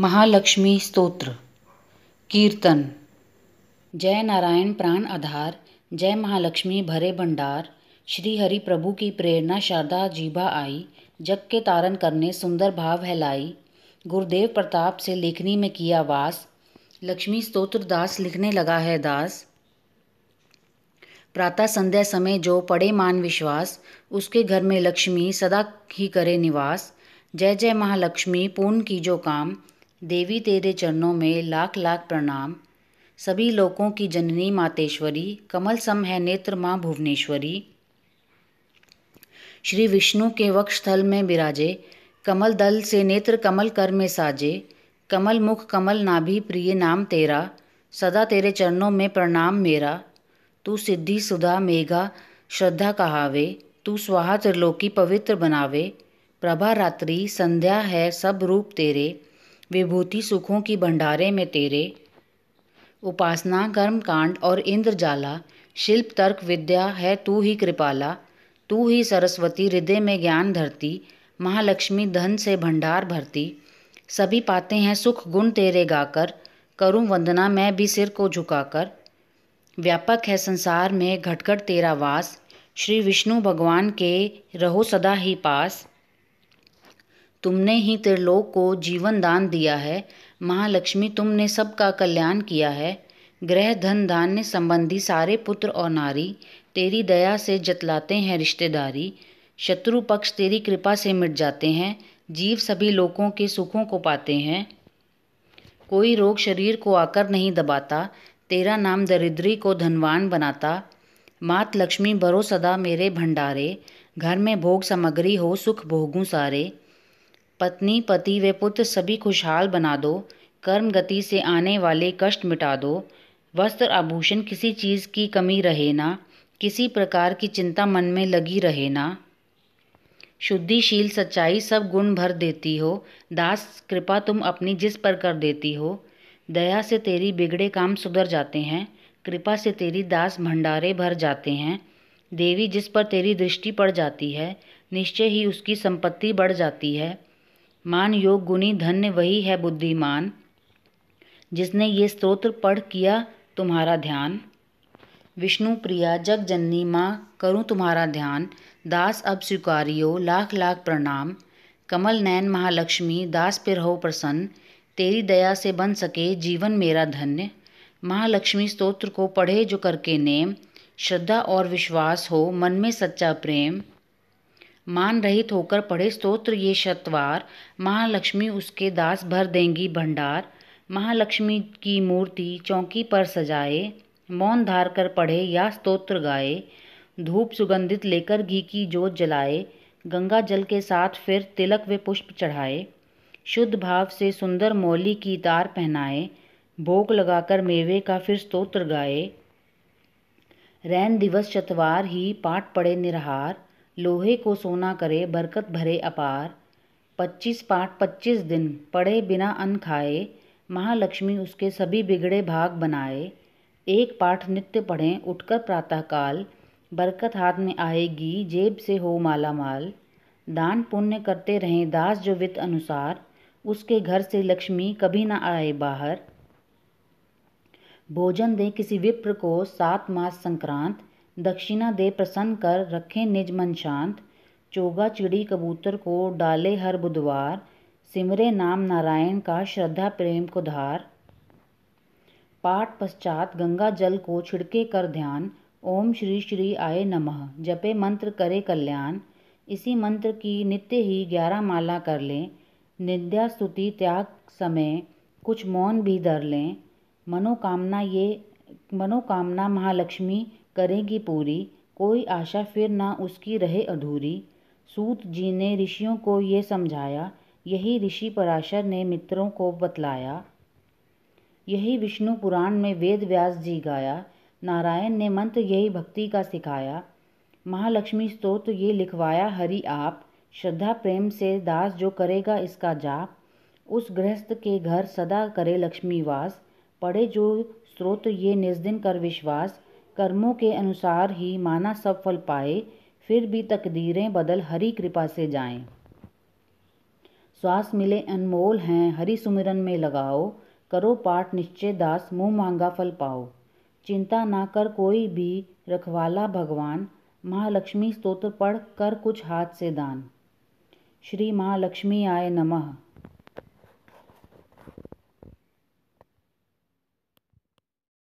महालक्ष्मी स्तोत्र कीर्तन जय नारायण प्राण आधार जय महालक्ष्मी भरे भंडार श्री हरि प्रभु की प्रेरणा शारदा जीभा आई जग के तारण करने सुंदर भाव हैलाई गुरुदेव प्रताप से लेखनी में किया वास लक्ष्मी स्तोत्र दास लिखने लगा है दास प्रातः संध्या समय जो पड़े मान विश्वास उसके घर में लक्ष्मी सदा ही करे निवास जय जय महालक्ष्मी पूर्ण की जो काम देवी तेरे चरणों में लाख लाख प्रणाम सभी लोगों की जननी मातेश्वरी कमल सम है नेत्र माँ भुवनेश्वरी श्री विष्णु के वक्ष स्थल में विराजे कमल दल से नेत्र कमल कर में साजे कमल मुख कमल नाभि प्रिय नाम तेरा सदा तेरे चरणों में प्रणाम मेरा तू सिद्धि सुधा मेघा श्रद्धा कहावे तू स्वाहा त्रिलोकी पवित्र बनावे प्रभा रात्रि संध्या है सब रूप तेरे विभूति सुखों की भंडारे में तेरे उपासना कर्म कांड और इंद्रजाला शिल्प तर्क विद्या है तू ही कृपाला तू ही सरस्वती हृदय में ज्ञान धरती महालक्ष्मी धन से भंडार भरती सभी पाते हैं सुख गुण तेरे गाकर करूं वंदना मैं भी सिर को झुकाकर व्यापक है संसार में घटघट तेरा वास श्री विष्णु भगवान के रहो सदा ही पास तुमने ही त्रिलोक को जीवन दान दिया है महालक्ष्मी तुमने सबका कल्याण किया है ग्रह धन धान्य संबंधी सारे पुत्र और नारी तेरी दया से जतलाते हैं रिश्तेदारी शत्रु पक्ष तेरी कृपा से मिट जाते हैं जीव सभी लोगों के सुखों को पाते हैं कोई रोग शरीर को आकर नहीं दबाता तेरा नाम दरिद्री को धनवान बनाता मात लक्ष्मी भरो सदा मेरे भंडारे घर में भोग सामग्री हो सुख भोगूं सारे पत्नी पति व पुत्र सभी खुशहाल बना दो कर्म गति से आने वाले कष्ट मिटा दो वस्त्र आभूषण किसी चीज़ की कमी रहे ना किसी प्रकार की चिंता मन में लगी रहे ना शुद्धिशील सच्चाई सब गुण भर देती हो दास कृपा तुम अपनी जिस पर कर देती हो दया से तेरी बिगड़े काम सुधर जाते हैं कृपा से तेरी दास भंडारे भर जाते हैं देवी जिस पर तेरी दृष्टि पड़ जाती है निश्चय ही उसकी संपत्ति बढ़ जाती है मान योग गुणी धन्य वही है बुद्धिमान जिसने ये स्त्रोत्र पढ़ किया तुम्हारा ध्यान विष्णु प्रिया जग जननी माँ करूँ तुम्हारा ध्यान दास अब स्वीकारियो लाख लाख प्रणाम कमल नयन महालक्ष्मी दास पर हो प्रसन्न तेरी दया से बन सके जीवन मेरा धन्य महालक्ष्मी स्तोत्र को पढ़े जो करके नेम श्रद्धा और विश्वास हो मन में सच्चा प्रेम मान रहित होकर पढ़े स्तोत्र ये शतवार महालक्ष्मी उसके दास भर देंगी भंडार महालक्ष्मी की मूर्ति चौकी पर सजाए मौन धार कर पढ़े या स्तोत्र गाए धूप सुगंधित लेकर घी की जोत जलाए गंगा जल के साथ फिर तिलक व पुष्प चढ़ाए शुद्ध भाव से सुंदर मौली की तार पहनाए भोग लगाकर मेवे का फिर स्तोत्र गाए रैन दिवस चतवार ही पाठ पढ़े निरहार लोहे को सोना करे बरकत भरे अपार पच्चीस पाठ पच्चीस दिन पढ़े बिना अन्न खाए महालक्ष्मी उसके सभी बिगड़े भाग बनाए एक पाठ नित्य पढ़ें उठकर प्रातःकाल बरकत हाथ में आएगी जेब से हो माला माल दान पुण्य करते रहें दास जो वित्त अनुसार उसके घर से लक्ष्मी कभी ना आए बाहर भोजन दें किसी विप्र को सात मास संक्रांत दक्षिणा दे प्रसन्न कर रखे निज मन शांत चोगा चिड़ी कबूतर को डाले हर बुधवार सिमरे नाम नारायण का श्रद्धा प्रेम को धार पाठ पश्चात गंगा जल को छिड़के कर ध्यान ओम श्री श्री आये नमः जपे मंत्र करे कल्याण इसी मंत्र की नित्य ही ग्यारह माला कर लें निद्या स्तुति त्याग समय कुछ मौन भी धर लें मनोकामना ये मनोकामना महालक्ष्मी करेंगी पूरी कोई आशा फिर ना उसकी रहे अधूरी सूत जी ने ऋषियों को ये समझाया यही ऋषि पराशर ने मित्रों को बतलाया यही विष्णु पुराण में वेद व्यास जी गाया नारायण ने मंत्र यही भक्ति का सिखाया महालक्ष्मी स्तोत्र तो ये लिखवाया हरि आप श्रद्धा प्रेम से दास जो करेगा इसका जाप उस गृहस्थ के घर सदा करे लक्ष्मी वास पढ़े जो स्रोत ये निर्दिन कर विश्वास कर्मों के अनुसार ही माना सब फल पाए फिर भी तकदीरें बदल हरी कृपा से जाएं श्वास मिले अनमोल हैं हरि सुमिरन में लगाओ करो पाठ निश्चय दास मुँह मांगा फल पाओ चिंता ना कर कोई भी रखवाला भगवान महालक्ष्मी स्तोत्र पढ़ कर कुछ हाथ से दान श्री महालक्ष्मी आय नमः